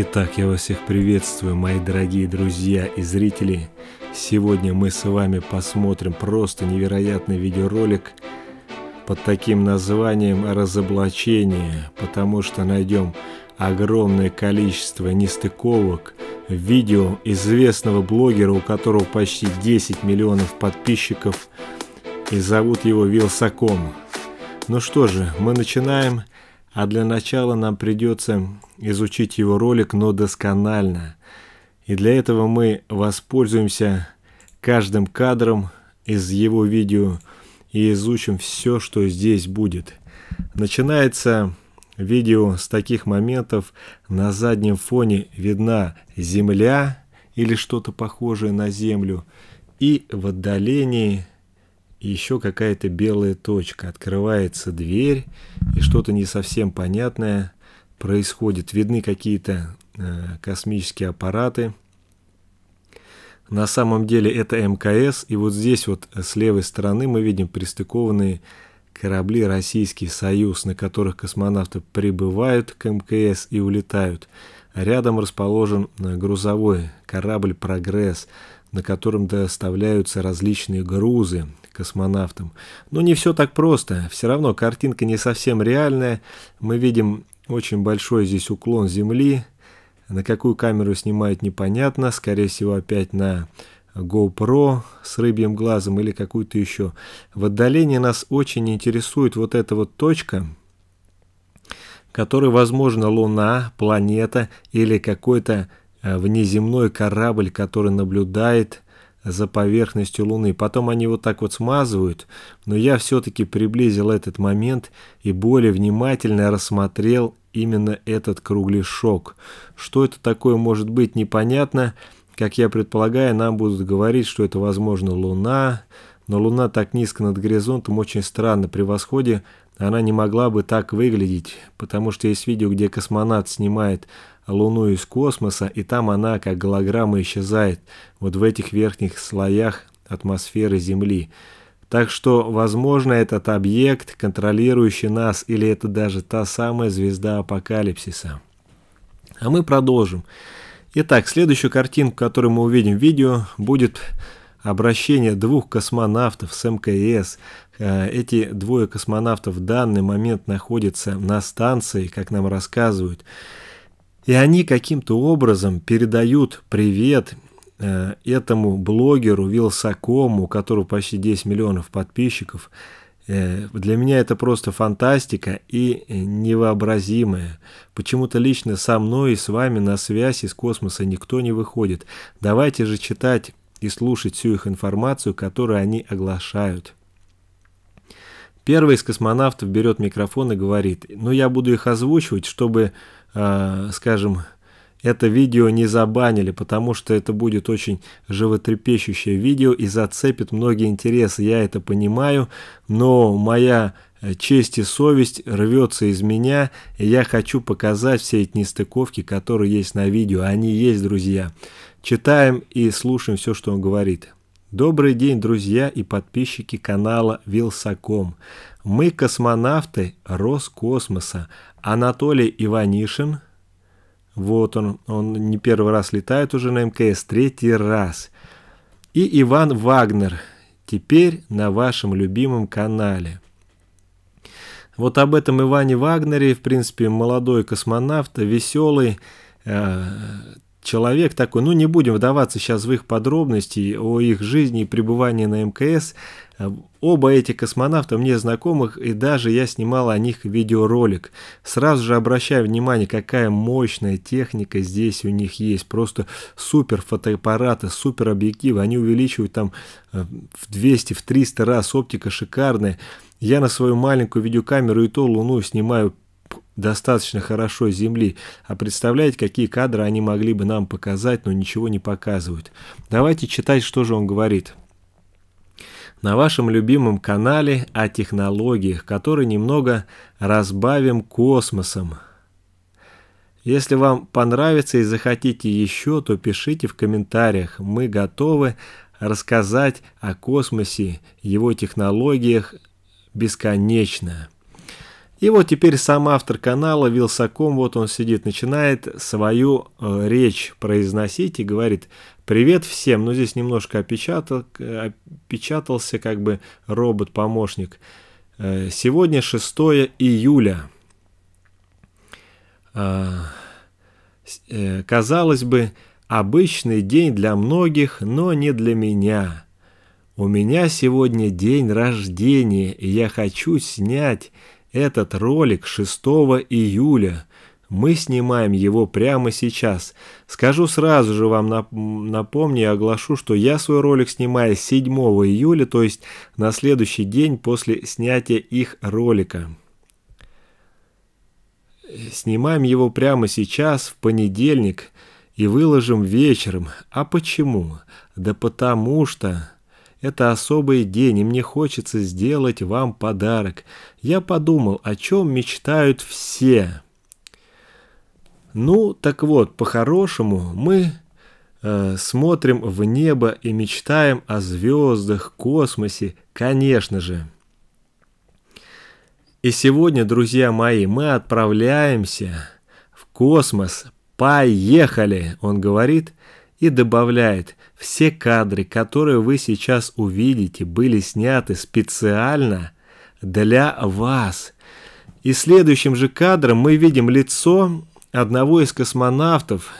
Итак, я вас всех приветствую, мои дорогие друзья и зрители. Сегодня мы с вами посмотрим просто невероятный видеоролик под таким названием «Разоблачение», потому что найдем огромное количество нестыковок в видео известного блогера, у которого почти 10 миллионов подписчиков, и зовут его Вилсаком. Ну что же, мы начинаем. А для начала нам придется изучить его ролик, но досконально. И для этого мы воспользуемся каждым кадром из его видео и изучим все, что здесь будет. Начинается видео с таких моментов. На заднем фоне видна земля или что-то похожее на землю. И в отдалении и еще какая-то белая точка. Открывается дверь, и что-то не совсем понятное происходит. Видны какие-то э, космические аппараты. На самом деле это МКС, и вот здесь вот э, с левой стороны мы видим пристыкованные корабли «Российский Союз», на которых космонавты прибывают к МКС и улетают. Рядом расположен э, грузовой корабль «Прогресс», на котором доставляются различные грузы космонавтам. Но ну, не все так просто. Все равно картинка не совсем реальная. Мы видим очень большой здесь уклон Земли. На какую камеру снимают, непонятно. Скорее всего, опять на GoPro с рыбьим глазом или какую-то еще. В отдалении нас очень интересует вот эта вот точка, которая, возможно, Луна, планета или какой-то Э, внеземной корабль, который наблюдает за поверхностью Луны. Потом они вот так вот смазывают, но я все-таки приблизил этот момент и более внимательно рассмотрел именно этот кругляшок. Что это такое может быть, непонятно. Как я предполагаю, нам будут говорить, что это, возможно, Луна, но Луна так низко над горизонтом очень странно. При восходе она не могла бы так выглядеть, потому что есть видео, где космонавт снимает Луну из космоса, и там она, как голограмма, исчезает вот в этих верхних слоях атмосферы Земли. Так что, возможно, этот объект, контролирующий нас, или это даже та самая звезда апокалипсиса. А мы продолжим. Итак, следующую картинку, которую мы увидим в видео, будет обращение двух космонавтов с МКС. Э, эти двое космонавтов в данный момент находятся на станции, как нам рассказывают. И они каким-то образом передают привет э, этому блогеру Вилсакому, у которого почти 10 миллионов подписчиков. Э, для меня это просто фантастика и э, невообразимое. Почему-то лично со мной и с вами на связь из космоса никто не выходит. Давайте же читать и слушать всю их информацию, которую они оглашают. Первый из космонавтов берет микрофон и говорит, ну я буду их озвучивать, чтобы Э, скажем, это видео не забанили, потому что это будет очень животрепещущее видео и зацепит многие интересы, я это понимаю, но моя э, честь и совесть рвется из меня, и я хочу показать все эти нестыковки, которые есть на видео, они есть, друзья. Читаем и слушаем все, что он говорит. Добрый день, друзья и подписчики канала Вилсаком. Мы космонавты Роскосмоса. Анатолий Иванишин, вот он, он не первый раз летает уже на МКС, третий раз. И Иван Вагнер, теперь на вашем любимом канале. Вот об этом Иване Вагнере, в принципе, молодой космонавт, веселый, э, человек такой, ну не будем вдаваться сейчас в их подробности о их жизни и пребывании на МКС. Оба эти космонавта мне знакомых, и даже я снимал о них видеоролик. Сразу же обращаю внимание, какая мощная техника здесь у них есть. Просто супер фотоаппараты, супер объективы. Они увеличивают там э, в 200, в 300 раз. Оптика шикарная. Я на свою маленькую видеокамеру и то Луну снимаю достаточно хорошо земли, а представляете, какие кадры они могли бы нам показать, но ничего не показывают. Давайте читать, что же он говорит. На вашем любимом канале о технологиях, который немного разбавим космосом. Если вам понравится и захотите еще, то пишите в комментариях. Мы готовы рассказать о космосе, его технологиях бесконечно. И вот теперь сам автор канала Вилсаком, вот он сидит, начинает свою э, речь произносить и говорит «Привет всем!» Но ну, здесь немножко опечатал, э, опечатался как бы робот-помощник. Э, сегодня 6 июля. А, э, казалось бы, обычный день для многих, но не для меня. У меня сегодня день рождения, и я хочу снять этот ролик 6 июля. Мы снимаем его прямо сейчас. Скажу сразу же вам, напомню и оглашу, что я свой ролик снимаю 7 июля, то есть на следующий день после снятия их ролика. Снимаем его прямо сейчас, в понедельник, и выложим вечером. А почему? Да потому что... Это особый день, и мне хочется сделать вам подарок. Я подумал, о чем мечтают все. Ну, так вот, по-хорошему, мы э, смотрим в небо и мечтаем о звездах, космосе, конечно же. И сегодня, друзья мои, мы отправляемся в космос. Поехали, он говорит и добавляет. Все кадры, которые вы сейчас увидите, были сняты специально для вас. И следующим же кадром мы видим лицо одного из космонавтов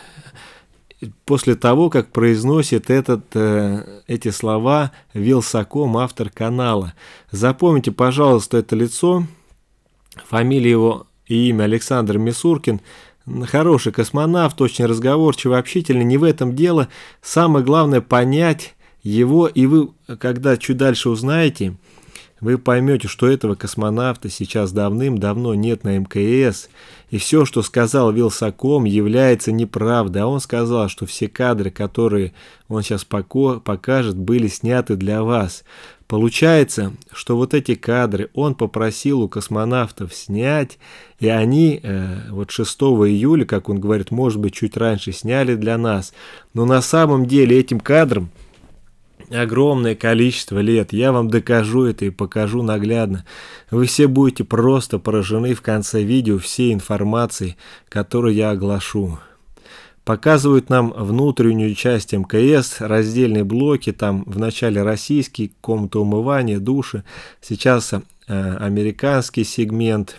после того, как произносит этот, э, эти слова Вилсаком, автор канала. Запомните, пожалуйста, это лицо. Фамилия его и имя Александр Мисуркин – Хороший космонавт, очень разговорчивый, общительный, не в этом дело. Самое главное понять его, и вы, когда чуть дальше узнаете, вы поймете, что этого космонавта сейчас давным-давно нет на МКС, и все, что сказал Вилсаком, является неправдой. А он сказал, что все кадры, которые он сейчас покажет, были сняты для вас. Получается, что вот эти кадры он попросил у космонавтов снять, и они э, вот 6 июля, как он говорит, может быть, чуть раньше сняли для нас. Но на самом деле этим кадрам огромное количество лет. Я вам докажу это и покажу наглядно. Вы все будете просто поражены в конце видео всей информацией, которую я оглашу показывают нам внутреннюю часть МКС, раздельные блоки, там вначале российский, комната умывания, души, сейчас э, американский сегмент,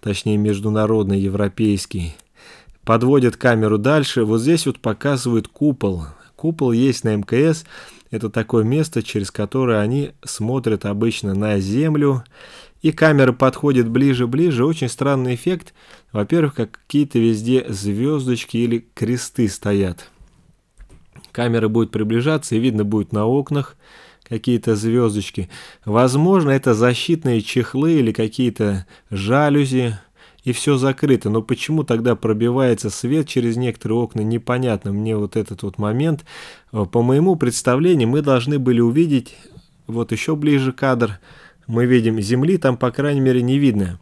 точнее международный, европейский. Подводят камеру дальше, вот здесь вот показывают купол. Купол есть на МКС, это такое место, через которое они смотрят обычно на землю, и камера подходит ближе-ближе, очень странный эффект. Во-первых, как какие-то везде звездочки или кресты стоят. Камера будет приближаться, и видно будет на окнах какие-то звездочки. Возможно, это защитные чехлы или какие-то жалюзи, и все закрыто. Но почему тогда пробивается свет через некоторые окна, непонятно. Мне вот этот вот момент, по моему представлению, мы должны были увидеть, вот еще ближе кадр, мы видим земли, там, по крайней мере, не видно.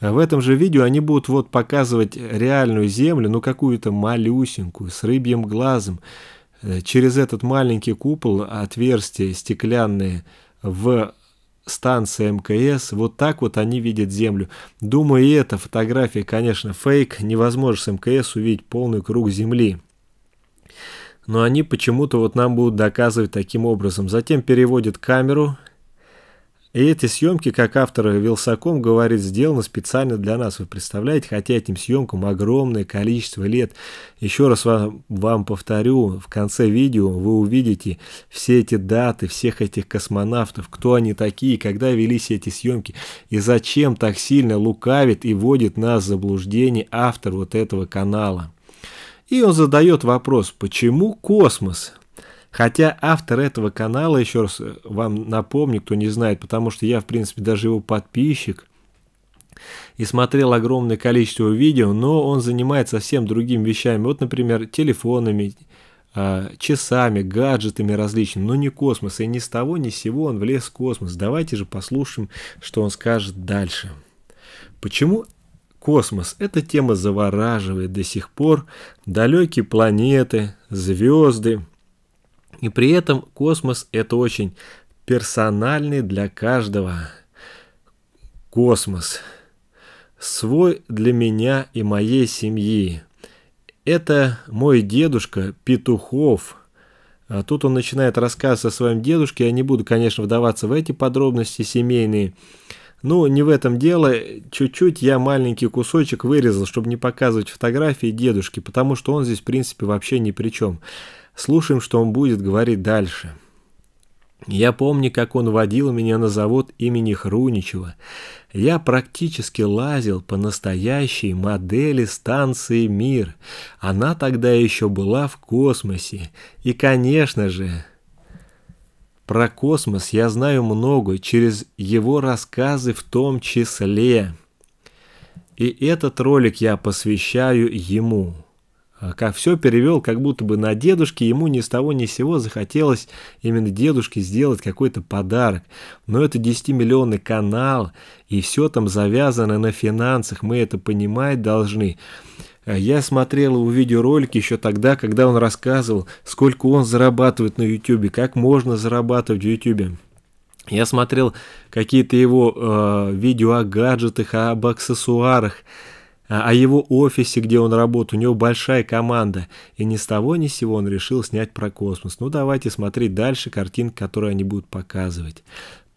А в этом же видео они будут вот показывать реальную землю, ну какую-то малюсенькую, с рыбьим глазом. Э, через этот маленький купол, отверстие стеклянные в станции МКС, вот так вот они видят Землю. Думаю, и эта фотография, конечно, фейк, невозможно с МКС увидеть полный круг Земли. Но они почему-то вот нам будут доказывать таким образом. Затем переводят камеру и эти съемки, как автор Вилсаком говорит, сделаны специально для нас. Вы представляете, хотя этим съемкам огромное количество лет. Еще раз вам, вам повторю, в конце видео вы увидите все эти даты, всех этих космонавтов, кто они такие, когда велись эти съемки и зачем так сильно лукавит и вводит нас в заблуждение автор вот этого канала. И он задает вопрос, почему космос? Хотя автор этого канала, еще раз э, вам напомню, кто не знает, потому что я, в принципе, даже его подписчик и смотрел огромное количество видео, но он занимается совсем другими вещами. Вот, например, телефонами, а, часами, гаджетами различными, но ну, не космос. И ни с того, ни с сего он влез в космос. Давайте же послушаем, что он скажет дальше. Почему космос? Эта тема завораживает до сих пор. Далекие планеты, звезды – и при этом космос – это очень персональный для каждого космос. Свой для меня и моей семьи. Это мой дедушка Петухов а – Тут он начинает рассказ о своем дедушке. Я не буду, конечно, вдаваться в эти подробности семейные. Ну, не в этом дело. Чуть-чуть я маленький кусочек вырезал, чтобы не показывать фотографии дедушки, потому что он здесь, в принципе, вообще ни при чем. Слушаем, что он будет говорить дальше. Я помню, как он водил меня на завод имени Хруничева. Я практически лазил по настоящей модели станции «Мир». Она тогда еще была в космосе. И, конечно же, про космос я знаю много, через его рассказы в том числе. И этот ролик я посвящаю ему. А, как все перевел как будто бы на дедушке ему ни с того ни с сего захотелось именно дедушке сделать какой-то подарок. Но это 10-миллионный канал, и все там завязано на финансах, мы это понимать должны. А, я смотрел его видеоролики еще тогда, когда он рассказывал, сколько он зарабатывает на YouTube, как можно зарабатывать в YouTube. Я смотрел какие-то его э, видео о гаджетах, об аксессуарах о а, а его офисе, где он работает, у него большая команда, и ни с того ни с сего он решил снять про космос. Ну давайте смотреть дальше картинки, которые они будут показывать.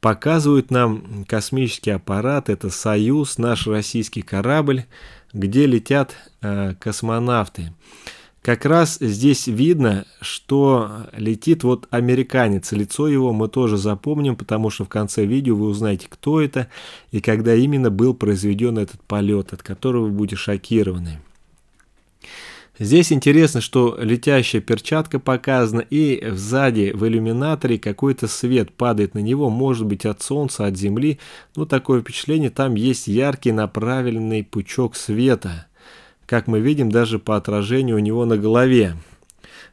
Показывают нам космический аппарат, это «Союз», наш российский корабль, где летят э, космонавты. Космонавты. Как раз здесь видно, что летит вот американец. Лицо его мы тоже запомним, потому что в конце видео вы узнаете, кто это и когда именно был произведен этот полет, от которого вы будете шокированы. Здесь интересно, что летящая перчатка показана, и сзади в иллюминаторе какой-то свет падает на него, может быть от солнца, от земли. Ну, такое впечатление, там есть яркий направленный пучок света – как мы видим даже по отражению у него на голове.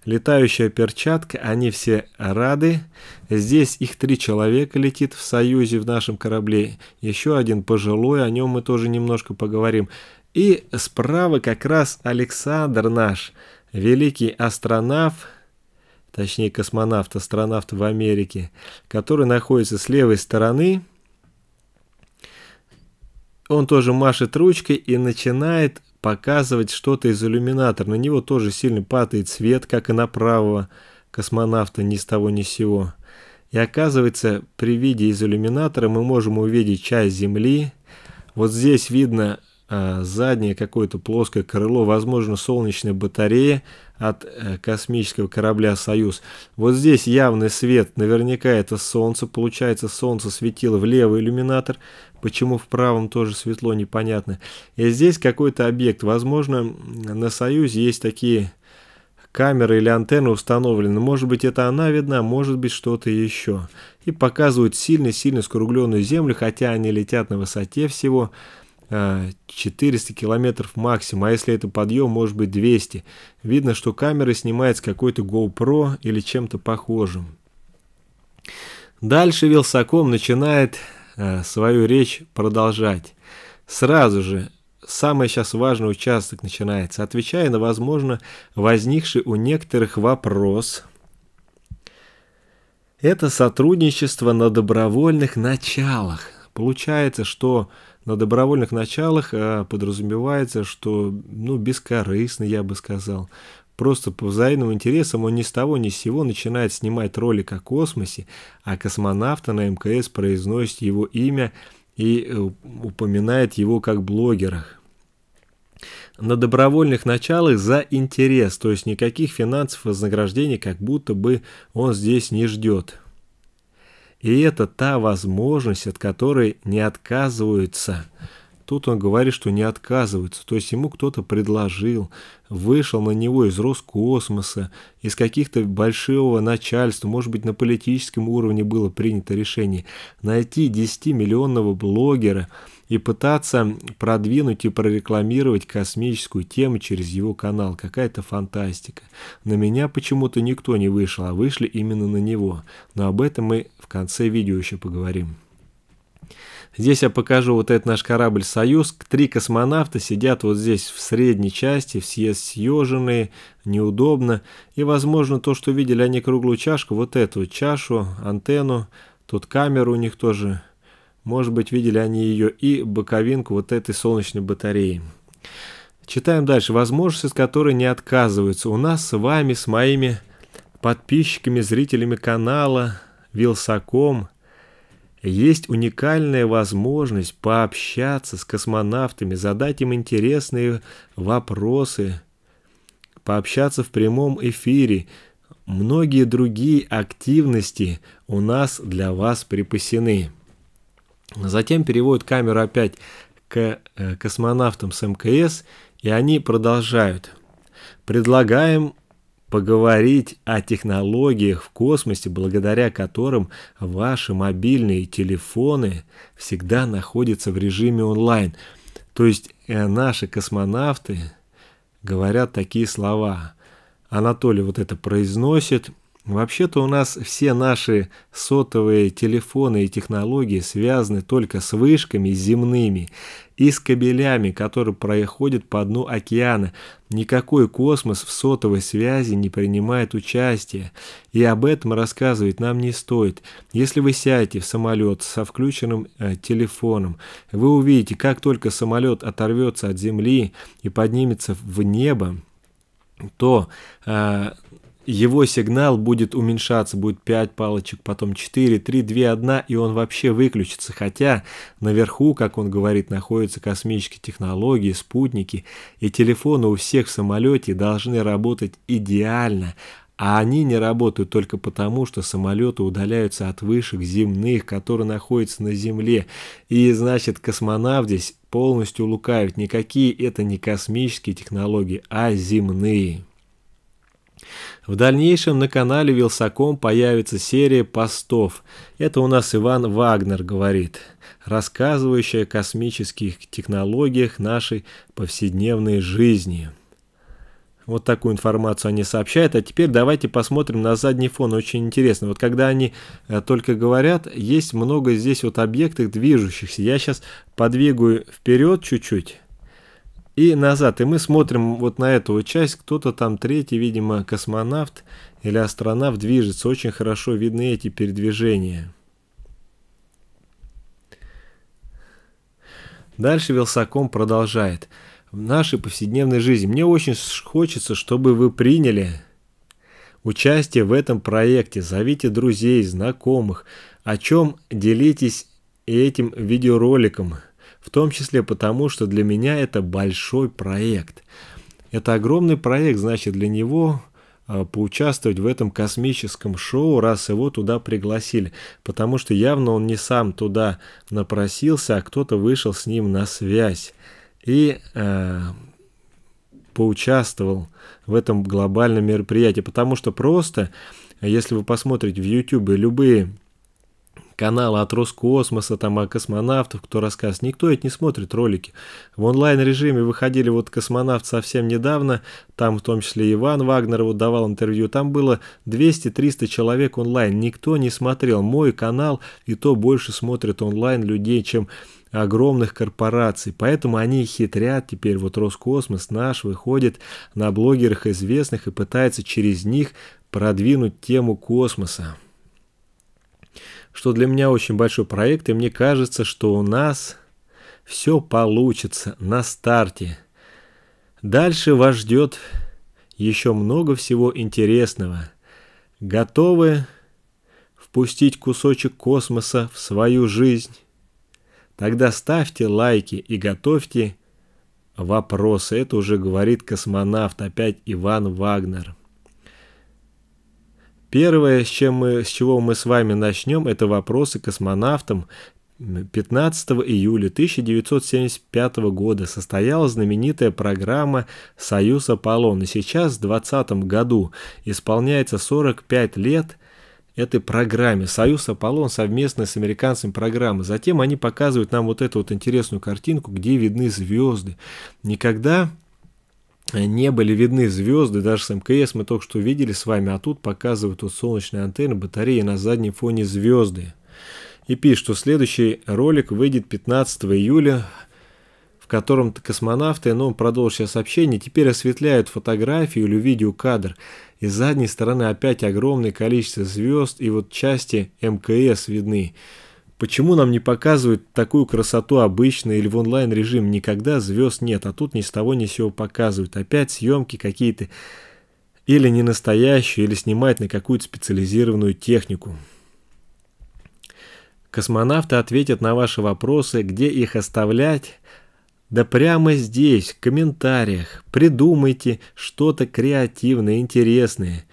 Летающая перчатка, они все рады. Здесь их три человека летит в союзе в нашем корабле. Еще один пожилой, о нем мы тоже немножко поговорим. И справа как раз Александр наш, великий астронавт, точнее космонавт, астронавт в Америке, который находится с левой стороны. Он тоже машет ручкой и начинает показывать что-то из иллюминатора. На него тоже сильно падает свет, как и на правого космонавта ни с того ни с сего. И оказывается, при виде из иллюминатора мы можем увидеть часть Земли. Вот здесь видно э, заднее какое-то плоское крыло, возможно, солнечная батарея от э, космического корабля «Союз». Вот здесь явный свет, наверняка это Солнце. Получается, Солнце светило в левый иллюминатор, Почему в правом тоже светло, непонятно. И здесь какой-то объект. Возможно, на Союзе есть такие камеры или антенны установлены. Может быть, это она видна, может быть, что-то еще. И показывают сильно-сильно скругленную землю, хотя они летят на высоте всего 400 а, километров максимум, а если это подъем, может быть 200. Видно, что камера снимает с какой-то GoPro или чем-то похожим. Дальше Вилсаком начинает Э, свою речь продолжать. Сразу же самый сейчас важный участок начинается. Отвечая на, возможно, возникший у некоторых вопрос, это сотрудничество на добровольных началах. Получается, что на добровольных началах э, подразумевается, что, ну, бескорыстно, я бы сказал, Просто по взаимным интересам он ни с того ни с сего начинает снимать ролик о космосе, а космонавта на МКС произносит его имя и э, упоминает его как блогера. На добровольных началах за интерес, то есть никаких финансов вознаграждений как будто бы он здесь не ждет. И это та возможность, от которой не отказываются. Тут он говорит, что не отказываются, то есть ему кто-то предложил, вышел на него из Роскосмоса, из каких-то большого начальства, может быть, на политическом уровне было принято решение найти 10-миллионного блогера и пытаться продвинуть и прорекламировать космическую тему через его канал. Какая-то фантастика. На меня почему-то никто не вышел, а вышли именно на него. Но об этом мы в конце видео еще поговорим. Здесь я покажу вот этот наш корабль «Союз». Три космонавта сидят вот здесь в средней части, все съеженные, неудобно. И, возможно, то, что видели они круглую чашку, вот эту чашу, антенну, тут камеру у них тоже. Может быть, видели они ее и боковинку вот этой солнечной батареи. Читаем дальше. Возможности, от которой не отказываются. У нас с вами, с моими подписчиками, зрителями канала, Вилсаком – есть уникальная возможность пообщаться с космонавтами, задать им интересные вопросы, пообщаться в прямом эфире. Многие другие активности у нас для вас припасены. Затем переводят камеру опять к э, космонавтам с МКС, и они продолжают. Предлагаем поговорить о технологиях в космосе, благодаря которым ваши мобильные телефоны всегда находятся в режиме онлайн. То есть э, наши космонавты говорят такие слова. Анатолий вот это произносит, Вообще-то у нас все наши сотовые телефоны и технологии связаны только с вышками земными и с кабелями, которые проходят по дну океана. Никакой космос в сотовой связи не принимает участия, и об этом рассказывать нам не стоит. Если вы сядете в самолет со включенным э, телефоном, вы увидите, как только самолет оторвется от земли и поднимется в небо, то э, его сигнал будет уменьшаться, будет 5 палочек, потом 4, 3, 2, 1, и он вообще выключится. Хотя наверху, как он говорит, находятся космические технологии, спутники, и телефоны у всех в самолете должны работать идеально. А они не работают только потому, что самолеты удаляются от вышек земных, которые находятся на Земле. И значит, космонавт здесь полностью лукавит. Никакие это не космические технологии, а земные. В дальнейшем на канале Вилсаком появится серия постов. Это у нас Иван Вагнер говорит, рассказывающая о космических технологиях нашей повседневной жизни. Вот такую информацию они сообщают. А теперь давайте посмотрим на задний фон. Очень интересно. Вот когда они э, только говорят, есть много здесь вот объектов движущихся. Я сейчас подвигаю вперед чуть-чуть и назад. И мы смотрим вот на эту часть, кто-то там третий, видимо, космонавт или астронавт движется. Очень хорошо видны эти передвижения. Дальше Вилсаком продолжает. В нашей повседневной жизни мне очень хочется, чтобы вы приняли участие в этом проекте. Зовите друзей, знакомых, о чем делитесь этим видеороликом – в том числе потому, что для меня это большой проект. Это огромный проект, значит, для него а, поучаствовать в этом космическом шоу, раз его туда пригласили, потому что явно он не сам туда напросился, а кто-то вышел с ним на связь и э, поучаствовал в этом глобальном мероприятии, потому что просто, если вы посмотрите в YouTube любые каналы от Роскосмоса, там, о космонавтах, кто рассказ. Никто это не смотрит ролики. В онлайн-режиме выходили вот космонавт совсем недавно, там в том числе Иван Вагнер вот давал интервью, там было 200-300 человек онлайн. Никто не смотрел. Мой канал и то больше смотрит онлайн людей, чем огромных корпораций. Поэтому они хитрят теперь. Вот Роскосмос наш выходит на блогерах известных и пытается через них продвинуть тему космоса что для меня очень большой проект, и мне кажется, что у нас все получится на старте. Дальше вас ждет еще много всего интересного. Готовы впустить кусочек космоса в свою жизнь? Тогда ставьте лайки и готовьте вопросы. Это уже говорит космонавт опять Иван Вагнер. Первое, с, чем мы, с чего мы с вами начнем, это вопросы космонавтам. 15 июля 1975 года состоялась знаменитая программа «Союз Аполлон». И сейчас, в 2020 году, исполняется 45 лет этой программе. «Союз Аполлон» совместно с американцами программы. Затем они показывают нам вот эту вот интересную картинку, где видны звезды. Никогда не были видны звезды, даже с МКС мы только что видели с вами, а тут показывают вот солнечные антенны, батареи на заднем фоне звезды. И пишет, что следующий ролик выйдет 15 июля, в котором космонавты, ну, продолжил сейчас сообщение, теперь осветляют фотографию или видеокадр. И с задней стороны опять огромное количество звезд, и вот части МКС видны. Почему нам не показывают такую красоту обычно или в онлайн-режим? Никогда звезд нет, а тут ни с того ни с сего показывают. Опять съемки какие-то или не настоящие, или снимать на какую-то специализированную технику. Космонавты ответят на ваши вопросы, где их оставлять. Да прямо здесь, в комментариях. Придумайте что-то креативное, интересное.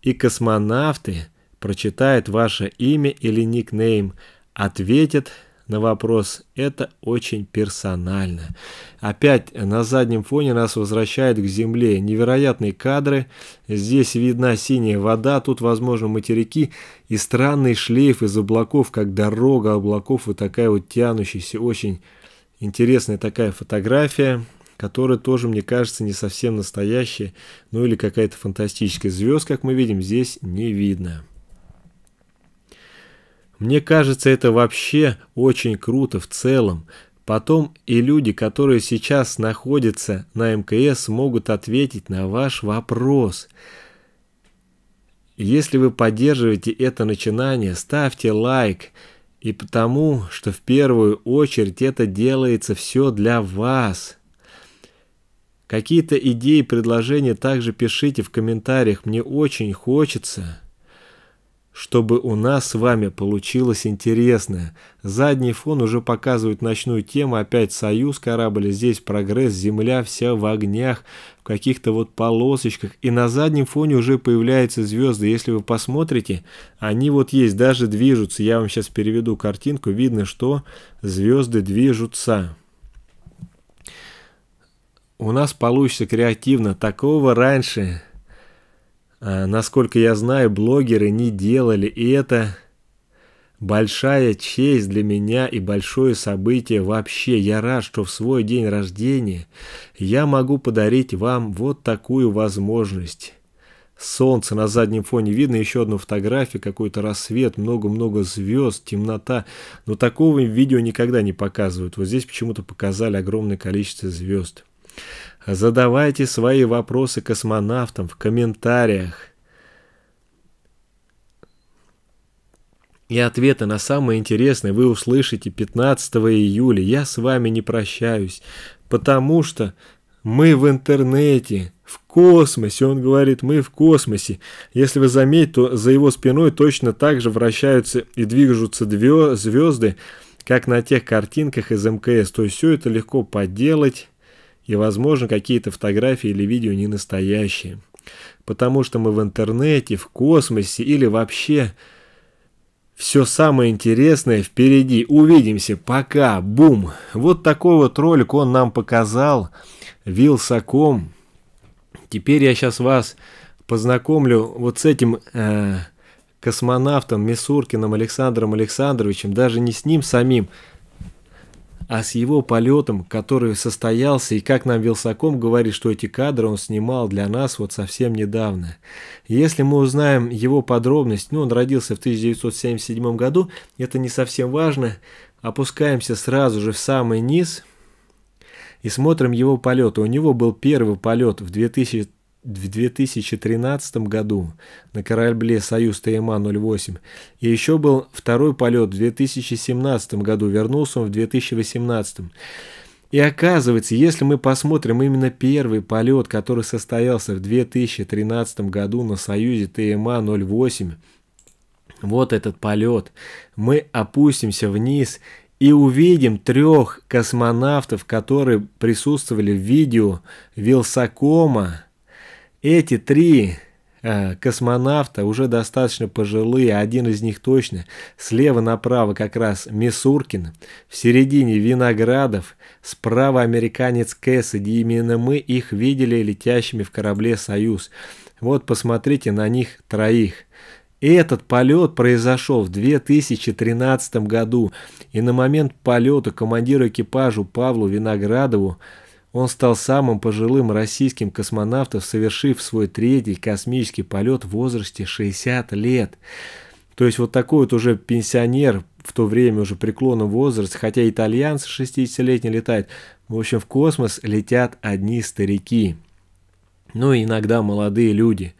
И космонавты прочитают ваше имя или никнейм – ответит на вопрос. Это очень персонально. Опять на заднем фоне нас возвращает к земле. Невероятные кадры. Здесь видна синяя вода, тут, возможно, материки и странный шлейф из облаков, как дорога облаков, вот такая вот тянущаяся. Очень интересная такая фотография которая тоже, мне кажется, не совсем настоящая, ну или какая-то фантастическая звезд, как мы видим, здесь не видно. Мне кажется, это вообще очень круто в целом. Потом и люди, которые сейчас находятся на МКС, могут ответить на ваш вопрос. Если вы поддерживаете это начинание, ставьте лайк. И потому, что в первую очередь это делается все для вас. Какие-то идеи, предложения также пишите в комментариях. Мне очень хочется чтобы у нас с вами получилось интересное. Задний фон уже показывает ночную тему, опять союз корабля, здесь прогресс, земля вся в огнях, в каких-то вот полосочках. И на заднем фоне уже появляются звезды, если вы посмотрите, они вот есть, даже движутся. Я вам сейчас переведу картинку, видно, что звезды движутся у нас получится креативно. Такого раньше а, насколько я знаю, блогеры не делали, и это большая честь для меня и большое событие вообще. Я рад, что в свой день рождения я могу подарить вам вот такую возможность. Солнце на заднем фоне видно, еще одну фотографию, какой-то рассвет, много-много звезд, темнота. Но такого видео никогда не показывают. Вот здесь почему-то показали огромное количество звезд. Задавайте свои вопросы космонавтам в комментариях. И ответы на самые интересные вы услышите 15 июля. Я с вами не прощаюсь, потому что мы в интернете, в космосе. Он говорит, мы в космосе. Если вы заметите, то за его спиной точно так же вращаются и движутся звезды, как на тех картинках из МКС. То есть все это легко подделать. И, возможно, какие-то фотографии или видео не настоящие. Потому что мы в интернете, в космосе или вообще... Все самое интересное впереди. Увидимся. Пока. Бум. Вот такой вот ролик он нам показал. Вилсаком. Теперь я сейчас вас познакомлю вот с этим э, космонавтом Мисуркиным Александром Александровичем. Даже не с ним самим, а с его полетом, который состоялся, и как нам Вилсаком говорит, что эти кадры он снимал для нас вот совсем недавно. Если мы узнаем его подробность, ну он родился в 1977 году, это не совсем важно, опускаемся сразу же в самый низ и смотрим его полеты. У него был первый полет в 2000 в 2013 году на корабле «Союз ТМА-08». И еще был второй полет в 2017 году, вернулся он в 2018. И оказывается, если мы посмотрим именно первый полет, который состоялся в 2013 году на «Союзе ТМА-08», вот этот полет, мы опустимся вниз и увидим трех космонавтов, которые присутствовали в видео Вилсакома, эти три э, космонавта уже достаточно пожилые, один из них точно. Слева направо как раз Мисуркин, в середине Виноградов, справа американец Кэссиди. Именно мы их видели летящими в корабле «Союз». Вот посмотрите на них троих. Этот полет произошел в 2013 году, и на момент полета командиру экипажу Павлу Виноградову он стал самым пожилым российским космонавтом, совершив свой третий космический полет в возрасте 60 лет. То есть вот такой вот уже пенсионер в то время уже преклонный возраст, хотя итальянцы 60-летний летают. В общем, в космос летят одни старики. Ну и иногда молодые люди.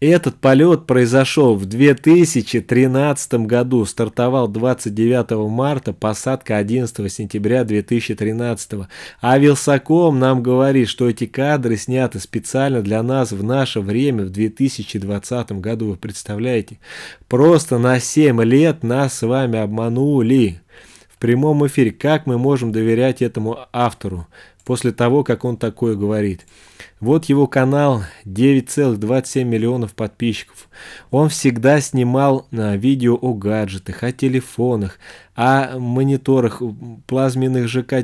Этот полет произошел в 2013 году, стартовал 29 марта, посадка 11 сентября 2013. А Вилсаком нам говорит, что эти кадры сняты специально для нас в наше время, в 2020 году, вы представляете? Просто на 7 лет нас с вами обманули. В прямом эфире, как мы можем доверять этому автору? после того, как он такое говорит. Вот его канал 9,27 миллионов подписчиков. Он всегда снимал а, видео о гаджетах, о телефонах, о мониторах, плазменных ЖК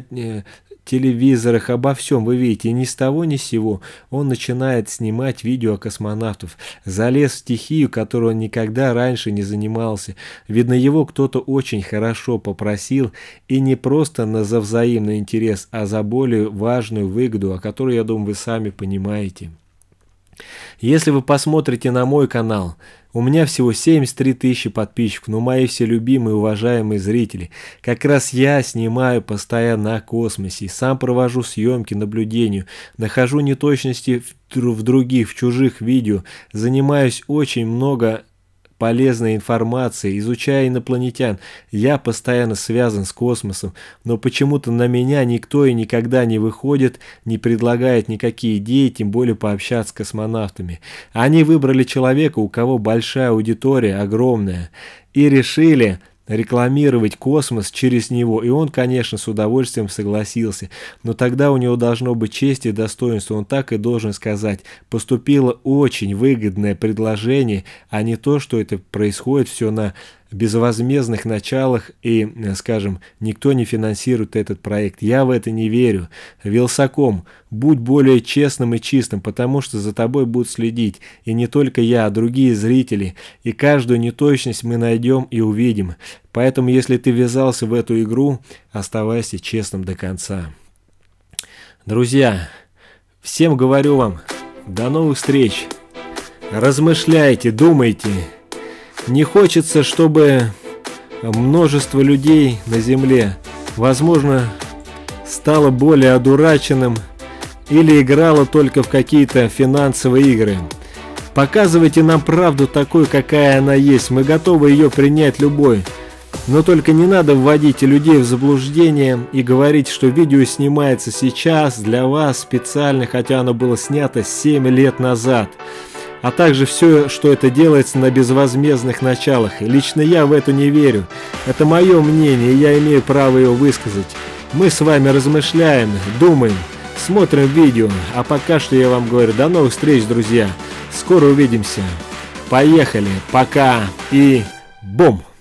телевизорах, обо всем, вы видите, ни с того ни с сего он начинает снимать видео о космонавтов, залез в стихию, которую он никогда раньше не занимался. Видно, его кто-то очень хорошо попросил, и не просто на за взаимный интерес, а за более важную выгоду, о которой, я думаю, вы сами понимаете. Если вы посмотрите на мой канал – у меня всего 73 тысячи подписчиков, но мои все любимые и уважаемые зрители. Как раз я снимаю постоянно о космосе, сам провожу съемки, наблюдению, нахожу неточности в, в других, в чужих видео, занимаюсь очень много полезной информации, изучая инопланетян. Я постоянно связан с космосом, но почему-то на меня никто и никогда не выходит, не предлагает никакие идеи, тем более пообщаться с космонавтами. Они выбрали человека, у кого большая аудитория, огромная, и решили рекламировать космос через него, и он, конечно, с удовольствием согласился, но тогда у него должно быть честь и достоинство, он так и должен сказать, поступило очень выгодное предложение, а не то, что это происходит все на безвозмездных началах и, э, скажем, никто не финансирует этот проект. Я в это не верю. Вилсаком, будь более честным и чистым, потому что за тобой будут следить. И не только я, а другие зрители. И каждую неточность мы найдем и увидим. Поэтому, если ты ввязался в эту игру, оставайся честным до конца. Друзья, всем говорю вам, до новых встреч. Размышляйте, думайте. Не хочется, чтобы множество людей на Земле, возможно, стало более одураченным или играло только в какие-то финансовые игры. Показывайте нам правду такой, какая она есть, мы готовы ее принять любой. Но только не надо вводить людей в заблуждение и говорить, что видео снимается сейчас для вас специально, хотя оно было снято 7 лет назад а также все, что это делается на безвозмездных началах. И лично я в это не верю. Это мое мнение, и я имею право его высказать. Мы с вами размышляем, думаем, смотрим видео, а пока что я вам говорю, до новых встреч, друзья. Скоро увидимся. Поехали, пока и бум!